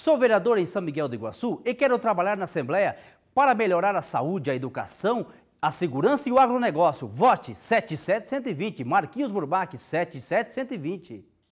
Sou vereador em São Miguel do Iguaçu e quero trabalhar na Assembleia para melhorar a saúde, a educação, a segurança e o agronegócio. Vote 77120, Marquinhos Burbac 77120.